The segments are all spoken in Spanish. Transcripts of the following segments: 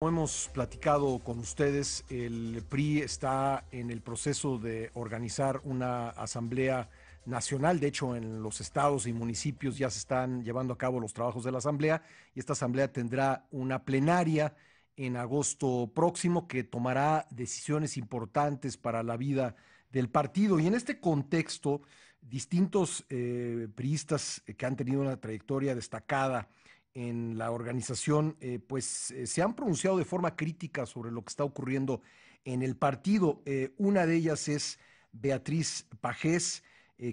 Como hemos platicado con ustedes, el PRI está en el proceso de organizar una asamblea nacional. De hecho, en los estados y municipios ya se están llevando a cabo los trabajos de la asamblea y esta asamblea tendrá una plenaria en agosto próximo que tomará decisiones importantes para la vida del partido. Y en este contexto, distintos eh, priistas que han tenido una trayectoria destacada en la organización, eh, pues eh, se han pronunciado de forma crítica sobre lo que está ocurriendo en el partido. Eh, una de ellas es Beatriz Pajés,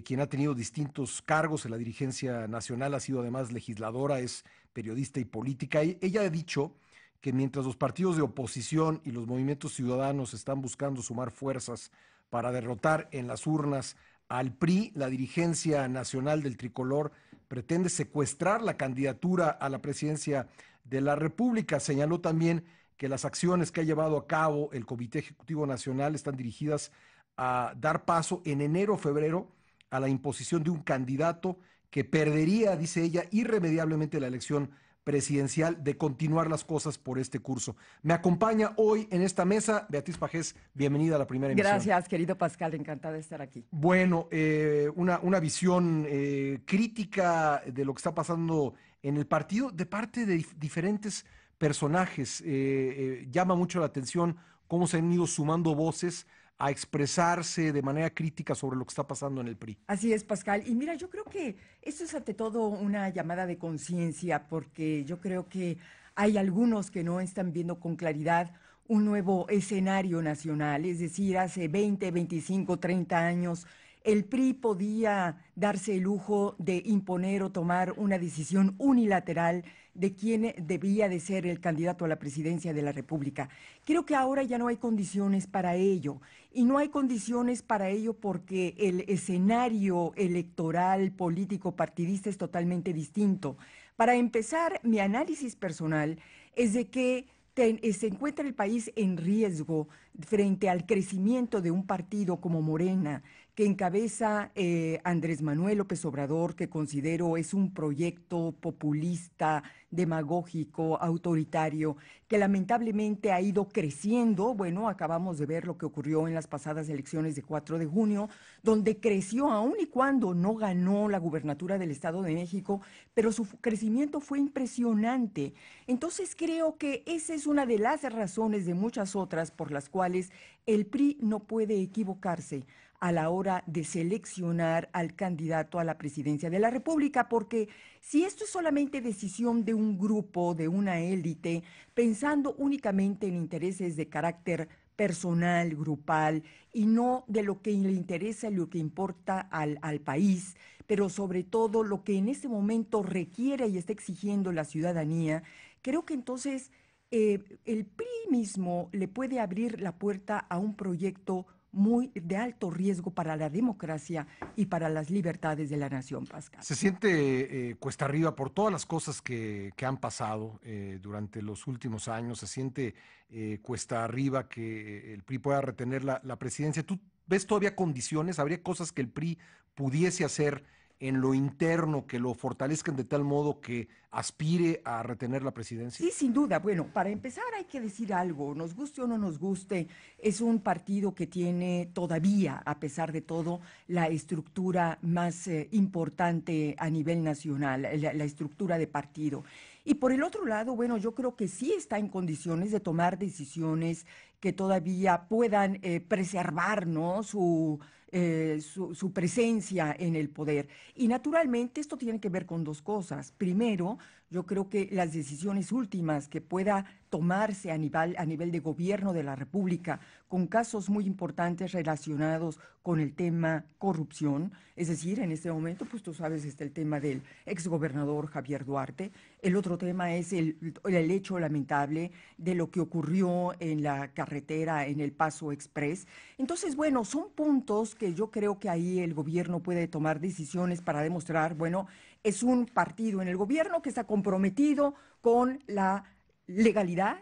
quien ha tenido distintos cargos en la dirigencia nacional, ha sido además legisladora, es periodista y política. E-, ella ha dicho que mientras los partidos de oposición y los movimientos ciudadanos están buscando sumar fuerzas para derrotar en las urnas al PRI, la dirigencia nacional del tricolor pretende secuestrar la candidatura a la presidencia de la República. Señaló también que las acciones que ha llevado a cabo el Comité Ejecutivo Nacional están dirigidas a dar paso en enero o febrero a la imposición de un candidato que perdería, dice ella, irremediablemente la elección presidencial de continuar las cosas por este curso. Me acompaña hoy en esta mesa Beatriz Pajés, bienvenida a la primera emisión. Gracias, querido Pascal, encantada de estar aquí. Bueno, eh, una, una, visión eh, crítica de lo que está pasando en el partido de parte de diferentes personajes. Eh, llama mucho la atención cómo se han ido sumando voces a expresarse de manera crítica sobre lo que está pasando en el PRI. Así es, Pascal. Y mira, yo creo que esto es ante todo una llamada de conciencia, porque yo creo que hay algunos que no están viendo con claridad un nuevo escenario nacional, es decir, hace 20, 25, 30 años el PRI podía darse el lujo de imponer o tomar una decisión unilateral de quién debía de ser el candidato a la presidencia de la República. Creo que ahora ya no hay condiciones para ello. Y no hay condiciones para ello porque el escenario electoral, político, partidista es totalmente distinto. Para empezar, mi análisis personal es de que eh, se encuentra el país en riesgo frente al crecimiento de un partido como Morena, que encabeza eh, Andrés Manuel López Obrador, que considero es un proyecto populista, demagógico, autoritario, que lamentablemente ha ido creciendo. Bueno, acabamos de ver lo que ocurrió en las pasadas elecciones de 4 de junio, donde creció aún y cuando no ganó la gubernatura del Estado de México, pero su crecimiento fue impresionante. Entonces creo que esa es una de las razones de muchas otras por las cuales el PRI no puede equivocarse a la hora de seleccionar al candidato a la presidencia de la República, porque si esto es solamente decisión de un grupo, de una élite, pensando únicamente en intereses de carácter personal, grupal, y no de lo que le interesa, lo que importa al, país, pero sobre todo lo que en este momento requiere y está exigiendo la ciudadanía, creo que entonces eh, el PRI mismo le puede abrir la puerta a un proyecto muy de alto riesgo para la democracia y para las libertades de la nación, Pascal. Se siente eh, cuesta arriba por todas las cosas que, han pasado eh, durante los últimos años, se siente eh, cuesta arriba que el PRI pueda retener la, la presidencia. ¿Tú ves todavía condiciones? ¿Habría cosas que el PRI pudiese hacer? en lo interno, que lo fortalezcan de tal modo que aspire a retener la presidencia? Sí, sin duda. Bueno, para empezar hay que decir algo, nos guste o no nos guste, es un partido que tiene todavía, a pesar de todo, la estructura más eh, importante a nivel nacional, la, estructura de partido. Y por el otro lado, bueno, yo creo que sí está en condiciones de tomar decisiones que todavía puedan eh, preservar su eh, su, presencia en el poder. Y naturalmente esto tiene que ver con dos cosas. Primero, yo creo que las decisiones últimas que pueda tomarse a nivel, de gobierno de la República con casos muy importantes relacionados con el tema corrupción, es decir, en este momento, pues tú sabes, está el tema del exgobernador Javier Duarte, el otro tema es el, el hecho lamentable de lo que ocurrió en la carretera, en el Paso Express. Entonces, bueno, son puntos que yo creo que ahí el gobierno puede tomar decisiones para demostrar, bueno, es un partido en el gobierno que está comprometido con la legalidad,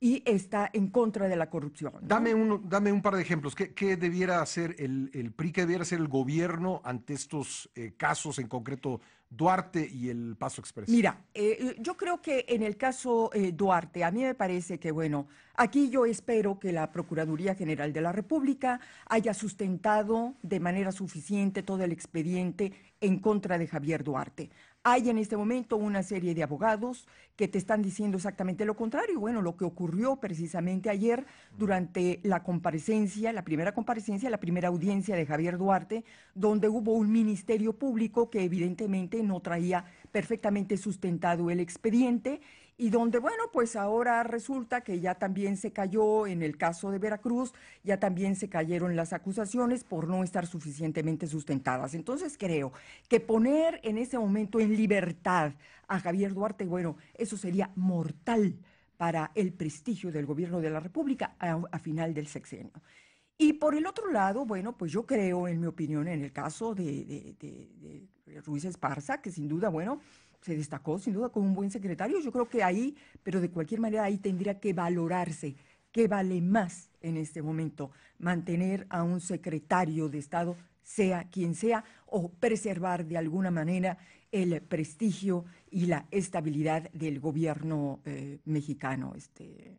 y está en contra de la corrupción. Dame, uno, dame un par de ejemplos. ¿Qué, debiera hacer el, PRI? ¿Qué debiera hacer el gobierno ante estos eh, casos, en concreto Duarte y el Paso Expreso? Mira, eh, yo creo que en el caso eh, Duarte, a mí me parece que, bueno, aquí yo espero que la Procuraduría General de la República haya sustentado de manera suficiente todo el expediente en contra de Javier Duarte. Hay en este momento una serie de abogados que te están diciendo exactamente lo contrario. Bueno, lo que ocurrió precisamente ayer durante la comparecencia, la primera comparecencia, la primera audiencia de Javier Duarte, donde hubo un ministerio público que evidentemente no traía perfectamente sustentado el expediente y donde, bueno, pues ahora resulta que ya también se cayó en el caso de Veracruz, ya también se cayeron las acusaciones por no estar suficientemente sustentadas. Entonces creo que poner en ese momento en libertad a Javier Duarte, bueno, eso sería mortal para el prestigio del gobierno de la República a, final del sexenio. Y por el otro lado, bueno, pues yo creo, en mi opinión, en el caso de, de Ruiz Esparza, que sin duda, bueno, se destacó sin duda como un buen secretario. Yo creo que ahí, pero de cualquier manera ahí tendría que valorarse qué vale más en este momento, mantener a un secretario de Estado, sea quien sea, o preservar de alguna manera el prestigio y la estabilidad del gobierno eh, mexicano. Este,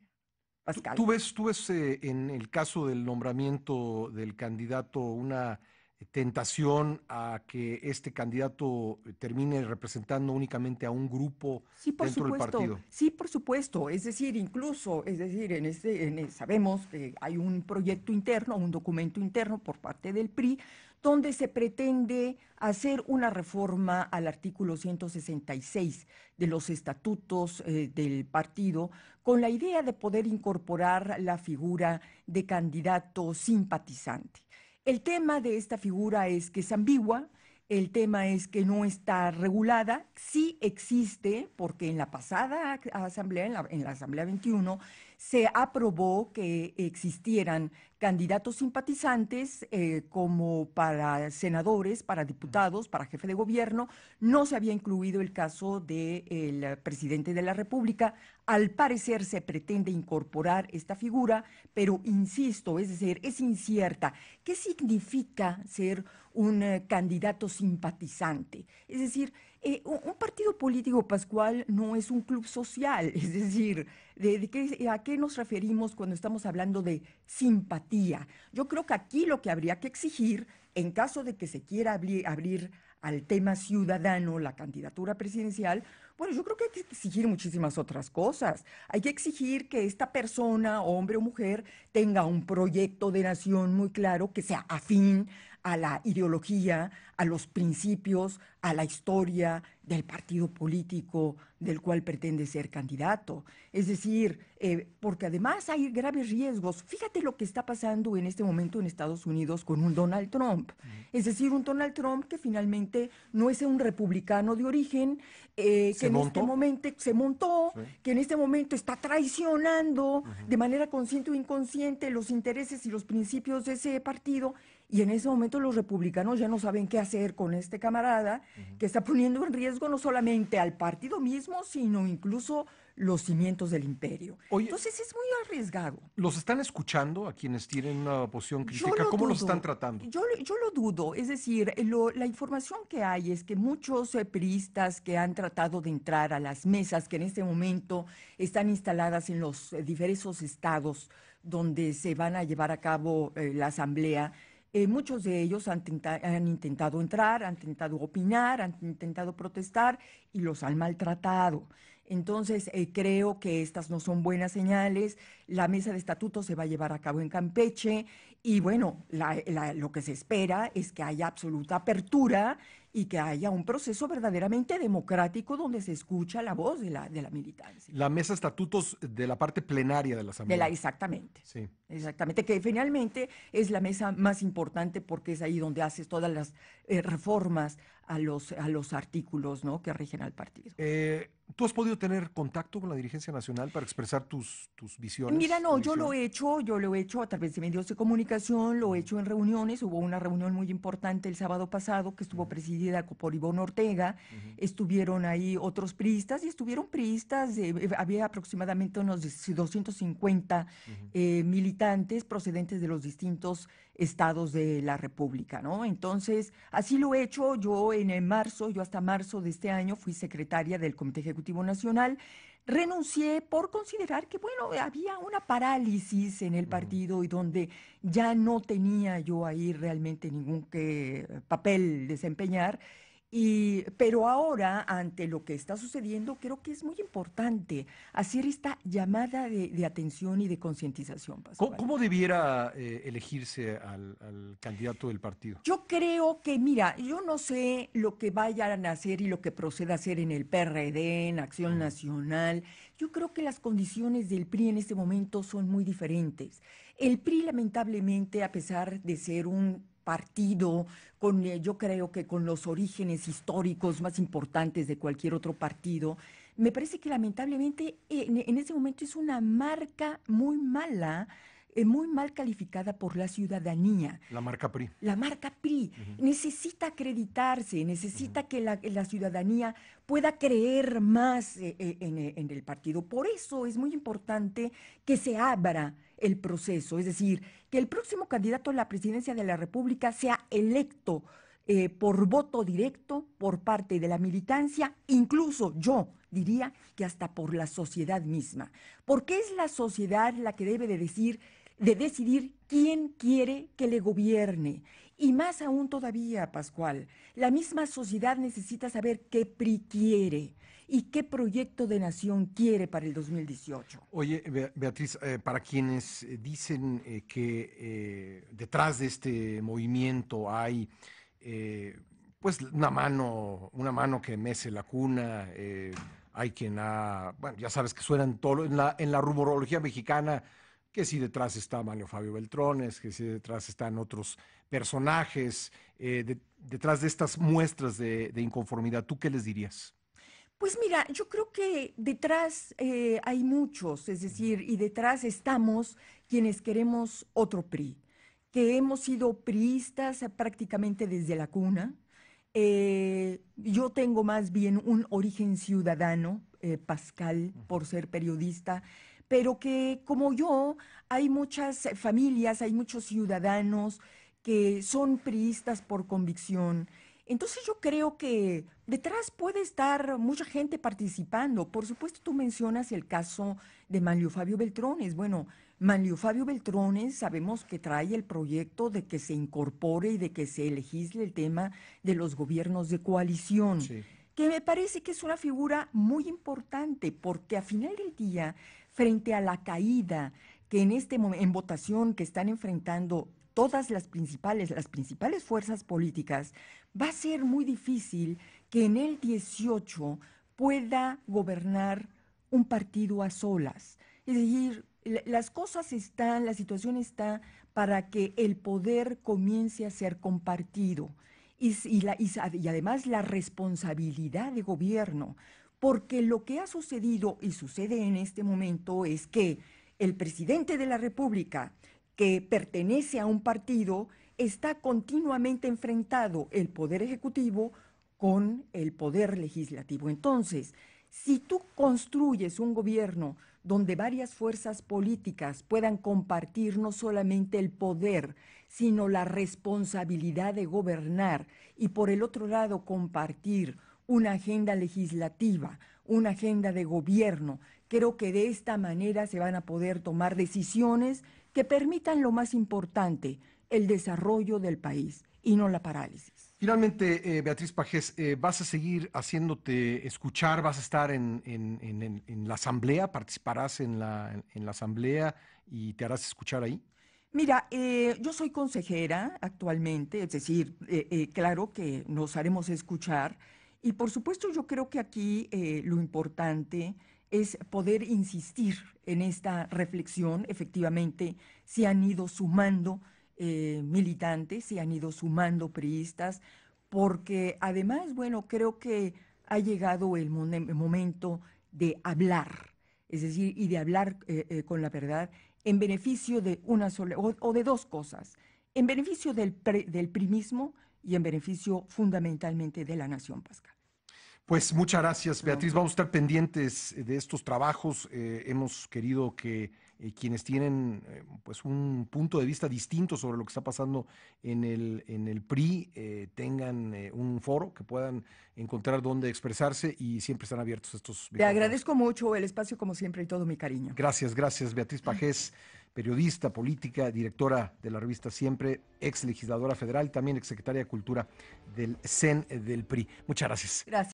Pascal. Tú, ves, tú eh, en el caso del nombramiento del candidato una tentación a que este candidato termine representando únicamente a un grupo por dentro del partido. Sí, por supuesto. Es decir, incluso, es decir, en este, sabemos que hay un proyecto interno, un documento interno por parte del PRI, donde se pretende hacer una reforma al artículo 166 de los estatutos eh, del partido con la idea de poder incorporar la figura de candidato simpatizante. El tema de esta figura es que es ambigua, el tema es que no está regulada, sí existe, porque en la pasada asamblea, en la, Asamblea 21, se aprobó que existieran candidatos simpatizantes eh, como para senadores, para diputados, para jefe de gobierno. No se había incluido el caso del presidente de la República. Al parecer se pretende incorporar esta figura, pero insisto, es decir, es incierta. ¿Qué significa ser un eh, candidato simpatizante? Es decir, eh, un partido político, Pascual, no es un club social, es decir, ¿a qué nos referimos cuando estamos hablando de simpatía? Yo creo que aquí lo que habría que exigir, en caso de que se quiera abrir, abrir al tema ciudadano, la candidatura presidencial, bueno, yo creo que hay que exigir muchísimas otras cosas. Hay que exigir que esta persona, hombre o mujer, tenga un proyecto de nación muy claro, que sea afín a la ideología, a los principios, a la historia del partido político del cual pretende ser candidato. Es decir, eh, porque además hay graves riesgos. Fíjate lo que está pasando en este momento en Estados Unidos con un Donald Trump. Es decir, un Donald Trump que finalmente no es un republicano de origen, eh, que en este momento se montó, que en este momento está traicionando de manera consciente o inconsciente los intereses y los principios de ese partido y en ese momento los republicanos ya no saben qué hacer con este camarada que está poniendo en riesgo no solamente al partido mismo, sino incluso los cimientos del imperio. Entonces es muy arriesgado. ¿Los están escuchando a quienes tienen una posición crítica? ¿Cómo los están tratando? Yo, lo dudo. Es decir, la información que hay es que muchos eh, peristas que han tratado de entrar a las mesas que en este momento están instaladas en los eh, diversos estados donde se van a llevar a cabo eh, la asamblea, eh, muchos de ellos han, han, intentado entrar, han intentado opinar, han intentado protestar y los han maltratado. Entonces, eh, creo que estas no son buenas señales. La mesa de estatutos se va a llevar a cabo en Campeche y bueno, lo que se espera es que haya absoluta apertura y que haya un proceso verdaderamente democrático donde se escucha la voz de la, de la militancia. La mesa de estatutos de la parte plenaria de la Asamblea. exactamente. Sí. Exactamente, que finalmente es la mesa más importante porque es ahí donde haces todas las eh, reformas a los, a los artículos ¿no? que rigen al partido. Eh, ¿Tú has podido tener contacto con la dirigencia nacional para expresar tus, visiones? Mira, no, yo lo he hecho, yo lo he hecho a través de medios de comunicación, lo he hecho en reuniones, hubo una reunión muy importante el sábado pasado que estuvo presidida por Ivonne Ortega, estuvieron ahí otros priistas y estuvieron priistas, eh, había aproximadamente unos 250 eh, militantes procedentes de los distintos estados de la República, ¿no? Entonces, así lo he hecho yo en el marzo, yo hasta marzo de este año fui secretaria del Comité Ejecutivo Nacional, renuncié por considerar que, bueno, había una parálisis en el partido y donde ya no tenía yo ahí realmente ningún eh, papel desempeñar pero ahora, ante lo que está sucediendo, creo que es muy importante hacer esta llamada de, atención y de concientización. ¿Cómo, debiera eh, elegirse al, al, candidato del partido? Yo creo que, mira, yo no sé lo que vayan a hacer y lo que proceda a hacer en el PRD, en Acción Nacional. Yo creo que las condiciones del PRI en este momento son muy diferentes. El PRI, lamentablemente, a pesar de ser un partido, con, eh, yo creo que con los orígenes históricos más importantes de cualquier otro partido, me parece que lamentablemente eh, en, en ese momento es una marca muy mala eh, muy mal calificada por la ciudadanía. La marca PRI. La marca PRI. Necesita acreditarse, necesita que la, ciudadanía pueda creer más eh, eh, en, el partido. Por eso es muy importante que se abra el proceso, es decir, que el próximo candidato a la presidencia de la República sea electo por voto directo por parte de la militancia, incluso yo diría que hasta por la sociedad misma, porque es la sociedad la que debe de decir de decidir quién quiere que le gobierne. Y más aún todavía, Pascual, la misma sociedad necesita saber qué PRI quiere y qué proyecto de nación quiere para el 2018. Oye, Beatriz, eh, para quienes eh, dicen eh, que detrás de este movimiento hay pues una mano, una mano que mece la cuna, hay quien ha, bueno, ya sabes que suenan todo, en la rumorología mexicana que si detrás está Mario Fabio Beltrones, que si detrás están otros personajes, eh, detrás de estas muestras de, inconformidad, ¿tú qué les dirías? Pues mira, yo creo que detrás eh, hay muchos, es decir, y detrás estamos quienes queremos otro PRI, que hemos sido priistas eh, prácticamente desde la cuna. yo tengo más bien un origen ciudadano, Pascal, por ser periodista pero que como yo hay muchas eh, familias, hay muchos ciudadanos que son priistas por convicción. Entonces yo creo que detrás puede estar mucha gente participando. Por supuesto, tú mencionas el caso de Manlio Fabio Beltrones. Bueno, Manlio Fabio Beltrones sabemos que trae el proyecto de que se incorpore y de que se legisle el tema de los gobiernos de coalición. que me parece que es una figura muy importante porque a final del día frente a la caída que en este en votación que están enfrentando todas las principales, las principales fuerzas políticas, va a ser muy difícil que en el 18 pueda gobernar un partido a solas. Es decir, las cosas están, la situación está para que el poder comience a ser compartido. Y, y, además la responsabilidad de gobierno porque lo que ha sucedido y sucede en este momento es que el presidente de la República, que pertenece a un partido, está continuamente enfrentado el poder ejecutivo con el poder legislativo. Entonces, si tú construyes un gobierno donde varias fuerzas políticas puedan compartir no solamente el poder, sino la responsabilidad de gobernar y por el otro lado compartir una agenda legislativa, una agenda de gobierno. Creo que de esta manera se van a poder tomar decisiones que permitan lo más importante, el desarrollo del país y no la parálisis. Finalmente, eh, Beatriz Pajes, eh, vas a seguir haciéndote escuchar, vas a estar en, la asamblea, participarás en la, asamblea y te harás escuchar ahí. Mira, eh, yo soy consejera actualmente, es decir, claro que nos haremos escuchar. Y por supuesto yo creo que aquí eh, lo importante es poder insistir en esta reflexión. Efectivamente, se han ido sumando eh, militantes, se han ido sumando priistas, porque además, bueno, creo que ha llegado el momento de hablar, es decir, y de hablar eh, con la verdad en beneficio de una sola, o, de dos cosas, en beneficio del, del primismo y en beneficio fundamentalmente de la nación pascal. Pues muchas gracias, Beatriz. Vamos a estar pendientes eh, de estos trabajos. Eh, hemos querido que eh, quienes tienen pues un punto de vista distinto sobre lo que está pasando en el, en el PRI tengan un foro, que puedan encontrar donde expresarse y siempre están abiertos estos. Te agradezco mucho el espacio, como siempre, y todo mi cariño. Gracias, gracias, Beatriz Pajés, periodista, política, directora de la revista Siempre, ex legisladora federal también ex secretaria de Cultura del CEN del PRI. Muchas gracias. Gracias.